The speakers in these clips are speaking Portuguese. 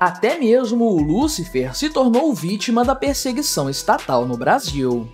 Até mesmo o Lúcifer se tornou vítima da perseguição estatal no Brasil.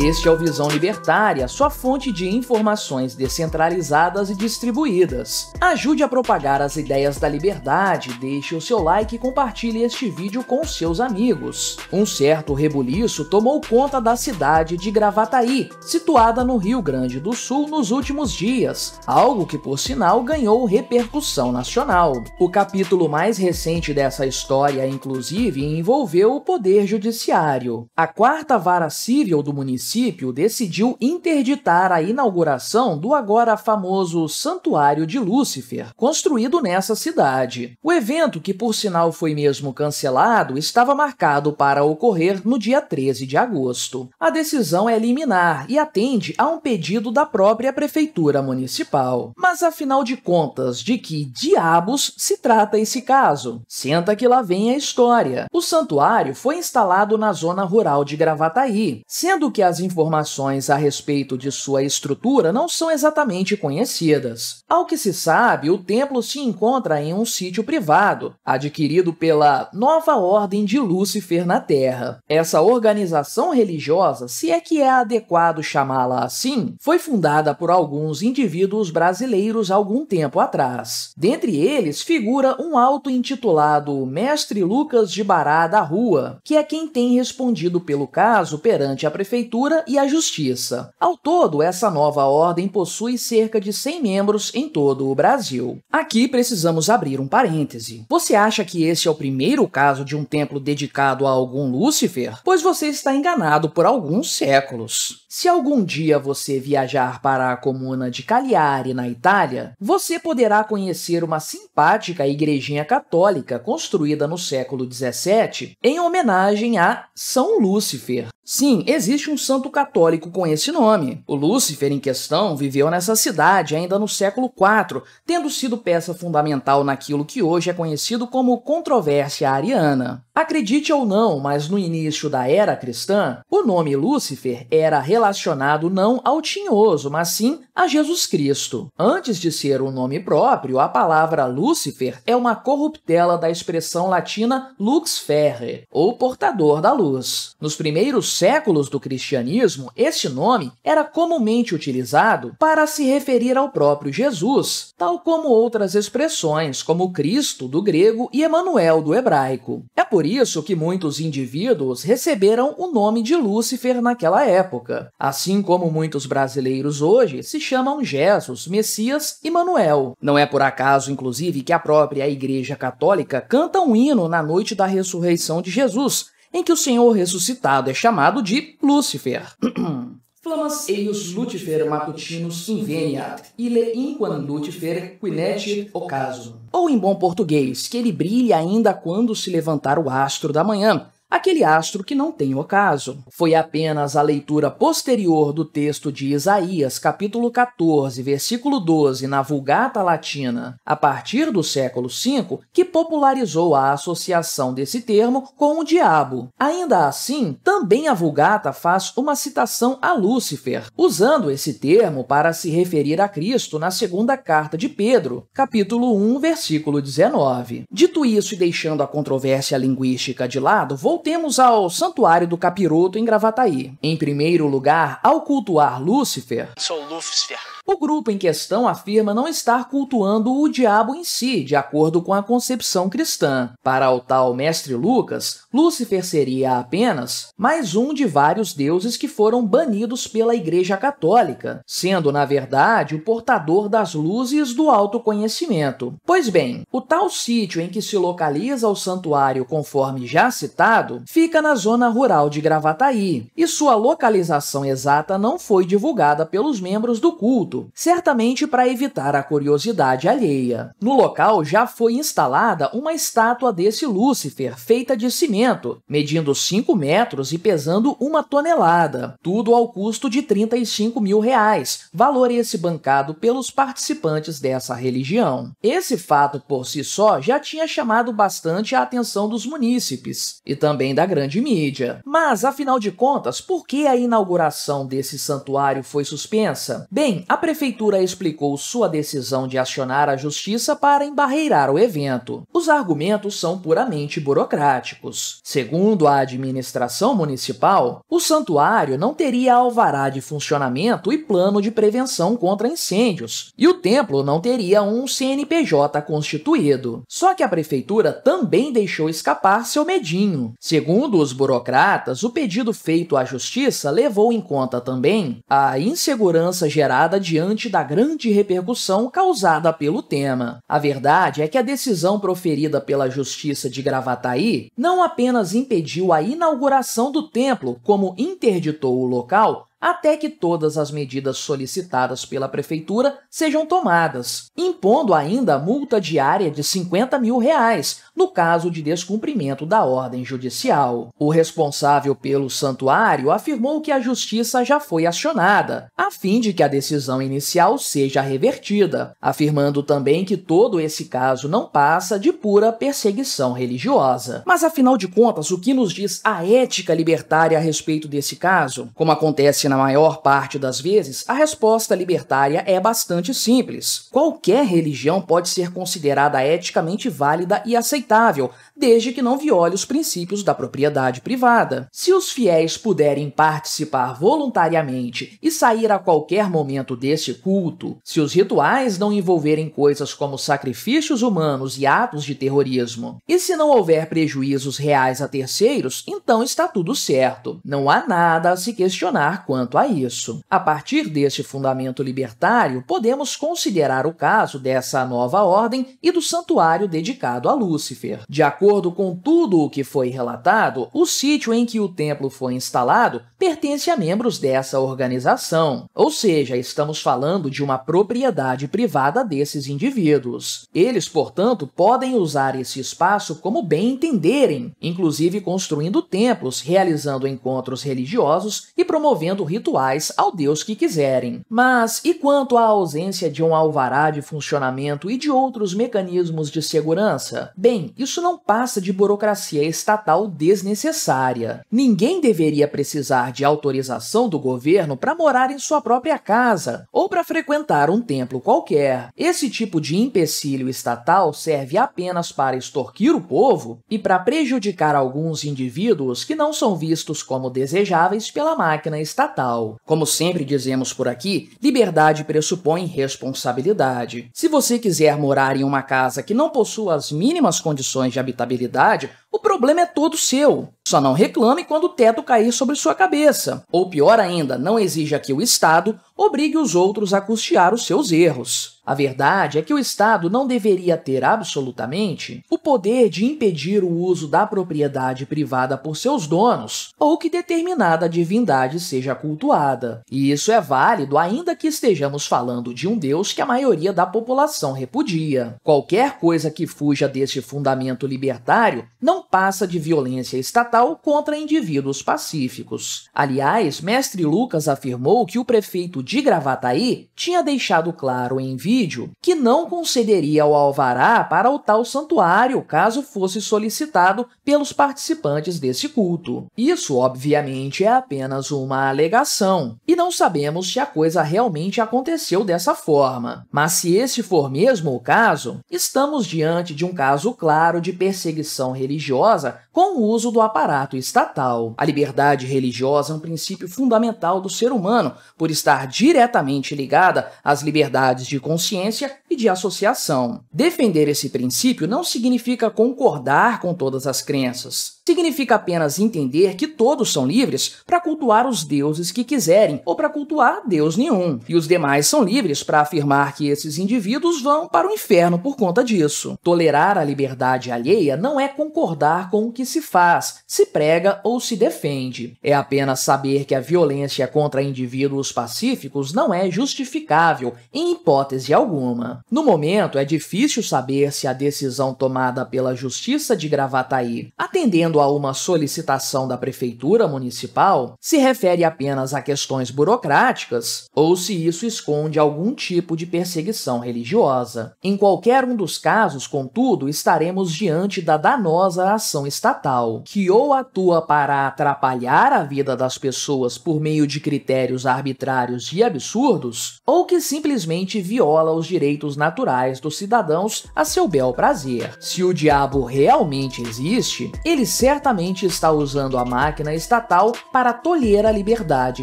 Este é o Visão Libertária, sua fonte de informações descentralizadas e distribuídas. Ajude a propagar as ideias da liberdade, deixe o seu like e compartilhe este vídeo com seus amigos. Um certo rebuliço tomou conta da cidade de Gravataí, situada no Rio Grande do Sul nos últimos dias, algo que por sinal ganhou repercussão nacional. O capítulo mais recente dessa história, inclusive, envolveu o Poder Judiciário. A quarta vara civil do município município decidiu interditar a inauguração do agora famoso Santuário de Lúcifer, construído nessa cidade. O evento, que por sinal foi mesmo cancelado, estava marcado para ocorrer no dia 13 de agosto. A decisão é liminar e atende a um pedido da própria prefeitura municipal. Mas afinal de contas, de que diabos se trata esse caso? Senta que lá vem a história. O santuário foi instalado na zona rural de Gravataí, sendo que as as informações a respeito de sua estrutura não são exatamente conhecidas. Ao que se sabe, o templo se encontra em um sítio privado, adquirido pela Nova Ordem de Lúcifer na Terra. Essa organização religiosa, se é que é adequado chamá-la assim, foi fundada por alguns indivíduos brasileiros algum tempo atrás. Dentre eles figura um auto intitulado Mestre Lucas de Bará da Rua, que é quem tem respondido pelo caso perante a prefeitura Cultura e a Justiça. Ao todo, essa nova ordem possui cerca de 100 membros em todo o Brasil. Aqui precisamos abrir um parêntese. Você acha que este é o primeiro caso de um templo dedicado a algum Lúcifer? Pois você está enganado por alguns séculos. Se algum dia você viajar para a comuna de Cagliari, na Itália, você poderá conhecer uma simpática igrejinha católica construída no século 17 em homenagem a São Lúcifer. Sim, existe um São santo católico com esse nome. O Lúcifer em questão viveu nessa cidade ainda no século IV, tendo sido peça fundamental naquilo que hoje é conhecido como controvérsia ariana. Acredite ou não, mas no início da era cristã, o nome Lúcifer era relacionado não ao tinhoso, mas sim a Jesus Cristo. Antes de ser um nome próprio, a palavra Lúcifer é uma corruptela da expressão latina lux ferre, ou portador da luz. Nos primeiros séculos do cristianismo, esse nome era comumente utilizado para se referir ao próprio Jesus, tal como outras expressões, como Cristo do grego e Emanuel do hebraico. É por isso que muitos indivíduos receberam o nome de Lúcifer naquela época, assim como muitos brasileiros hoje se chamam Jesus, Messias e Manuel. Não é por acaso, inclusive, que a própria Igreja Católica canta um hino na noite da ressurreição de Jesus, em que o Senhor ressuscitado é chamado de Lúcifer. flammas eius Lucifer matutinus inveniat, ile inquam Lucifer quinete ocaso. Ou em bom português, que ele brilhe ainda quando se levantar o astro da manhã, aquele astro que não tem ocaso. Foi apenas a leitura posterior do texto de Isaías, capítulo 14, versículo 12, na Vulgata Latina, a partir do século V, que popularizou a associação desse termo com o diabo. Ainda assim, também a Vulgata faz uma citação a Lúcifer, usando esse termo para se referir a Cristo na segunda carta de Pedro, capítulo 1, versículo 19. Dito isso e deixando a controvérsia linguística de lado, vou Voltemos ao Santuário do Capiroto em Gravataí. Em primeiro lugar, ao cultuar Lúcifer. Sou Lúcifer o grupo em questão afirma não estar cultuando o diabo em si, de acordo com a concepção cristã. Para o tal mestre Lucas, Lúcifer seria apenas mais um de vários deuses que foram banidos pela Igreja Católica, sendo, na verdade, o portador das luzes do autoconhecimento. Pois bem, o tal sítio em que se localiza o santuário, conforme já citado, fica na zona rural de Gravataí, e sua localização exata não foi divulgada pelos membros do culto certamente para evitar a curiosidade alheia. No local já foi instalada uma estátua desse Lúcifer, feita de cimento, medindo 5 metros e pesando uma tonelada, tudo ao custo de 35 mil reais, valor esse bancado pelos participantes dessa religião. Esse fato por si só já tinha chamado bastante a atenção dos munícipes e também da grande mídia. Mas, afinal de contas, por que a inauguração desse santuário foi suspensa? Bem, a prefeitura explicou sua decisão de acionar a justiça para embarreirar o evento. Os argumentos são puramente burocráticos. Segundo a administração municipal, o santuário não teria alvará de funcionamento e plano de prevenção contra incêndios, e o templo não teria um CNPJ constituído. Só que a prefeitura também deixou escapar seu medinho. Segundo os burocratas, o pedido feito à justiça levou em conta também a insegurança gerada de diante da grande repercussão causada pelo tema. A verdade é que a decisão proferida pela Justiça de Gravataí não apenas impediu a inauguração do templo, como interditou o local, até que todas as medidas solicitadas pela prefeitura sejam tomadas, impondo ainda a multa diária de 50 mil reais, no caso de descumprimento da ordem judicial, o responsável pelo santuário afirmou que a justiça já foi acionada, a fim de que a decisão inicial seja revertida, afirmando também que todo esse caso não passa de pura perseguição religiosa. Mas afinal de contas, o que nos diz a ética libertária a respeito desse caso? Como acontece na maior parte das vezes, a resposta libertária é bastante simples. Qualquer religião pode ser considerada eticamente válida e aceitável aceitável, desde que não viole os princípios da propriedade privada. Se os fiéis puderem participar voluntariamente e sair a qualquer momento desse culto, se os rituais não envolverem coisas como sacrifícios humanos e atos de terrorismo, e se não houver prejuízos reais a terceiros, então está tudo certo. Não há nada a se questionar quanto a isso. A partir desse fundamento libertário, podemos considerar o caso dessa nova ordem e do santuário dedicado a Lúcifer. Lúcifer. De acordo com tudo o que foi relatado, o sítio em que o templo foi instalado pertence a membros dessa organização, ou seja, estamos falando de uma propriedade privada desses indivíduos. Eles, portanto, podem usar esse espaço como bem entenderem, inclusive construindo templos, realizando encontros religiosos e promovendo rituais ao Deus que quiserem. Mas e quanto à ausência de um alvará de funcionamento e de outros mecanismos de segurança? Bem, isso não passa de burocracia estatal desnecessária. Ninguém deveria precisar de autorização do governo para morar em sua própria casa ou para frequentar um templo qualquer. Esse tipo de empecilho estatal serve apenas para extorquir o povo e para prejudicar alguns indivíduos que não são vistos como desejáveis pela máquina estatal. Como sempre dizemos por aqui, liberdade pressupõe responsabilidade. Se você quiser morar em uma casa que não possua as mínimas condições de habitabilidade, o problema é todo seu. Só não reclame quando o teto cair sobre sua cabeça. Ou pior ainda, não exija que o Estado obrigue os outros a custear os seus erros. A verdade é que o Estado não deveria ter absolutamente o poder de impedir o uso da propriedade privada por seus donos ou que determinada divindade seja cultuada. E isso é válido ainda que estejamos falando de um Deus que a maioria da população repudia. Qualquer coisa que fuja deste fundamento libertário não não passa de violência estatal contra indivíduos pacíficos. Aliás, mestre Lucas afirmou que o prefeito de Gravataí tinha deixado claro em vídeo que não concederia o alvará para o tal santuário caso fosse solicitado pelos participantes desse culto. Isso, obviamente, é apenas uma alegação, e não sabemos se a coisa realmente aconteceu dessa forma. Mas se esse for mesmo o caso, estamos diante de um caso claro de perseguição religiosa religiosa com o uso do aparato estatal. A liberdade religiosa é um princípio fundamental do ser humano, por estar diretamente ligada às liberdades de consciência e de associação. Defender esse princípio não significa concordar com todas as crenças significa apenas entender que todos são livres para cultuar os deuses que quiserem ou para cultuar deus nenhum, e os demais são livres para afirmar que esses indivíduos vão para o inferno por conta disso. Tolerar a liberdade alheia não é concordar com o que se faz, se prega ou se defende. É apenas saber que a violência contra indivíduos pacíficos não é justificável em hipótese alguma. No momento, é difícil saber se a decisão tomada pela Justiça de Gravataí, atendendo a uma solicitação da prefeitura municipal, se refere apenas a questões burocráticas ou se isso esconde algum tipo de perseguição religiosa. Em qualquer um dos casos, contudo, estaremos diante da danosa ação estatal, que ou atua para atrapalhar a vida das pessoas por meio de critérios arbitrários e absurdos, ou que simplesmente viola os direitos naturais dos cidadãos a seu bel prazer. Se o diabo realmente existe, ele certamente está usando a máquina estatal para tolher a liberdade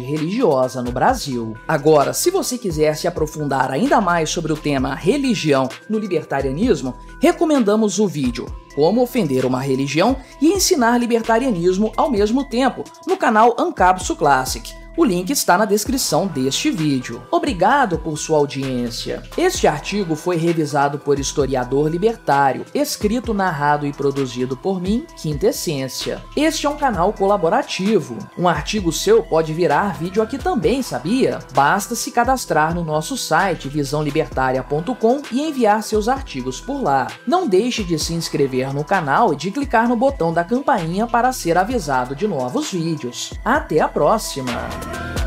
religiosa no Brasil. Agora, se você quiser se aprofundar ainda mais sobre o tema religião no libertarianismo, recomendamos o vídeo Como Ofender uma Religião e Ensinar Libertarianismo ao mesmo tempo no canal Ancapsu Classic. O link está na descrição deste vídeo. Obrigado por sua audiência. Este artigo foi revisado por Historiador Libertário, escrito, narrado e produzido por mim, Quinta Essência. Este é um canal colaborativo. Um artigo seu pode virar vídeo aqui também, sabia? Basta se cadastrar no nosso site visãolibertaria.com e enviar seus artigos por lá. Não deixe de se inscrever no canal e de clicar no botão da campainha para ser avisado de novos vídeos. Até a próxima! Bye.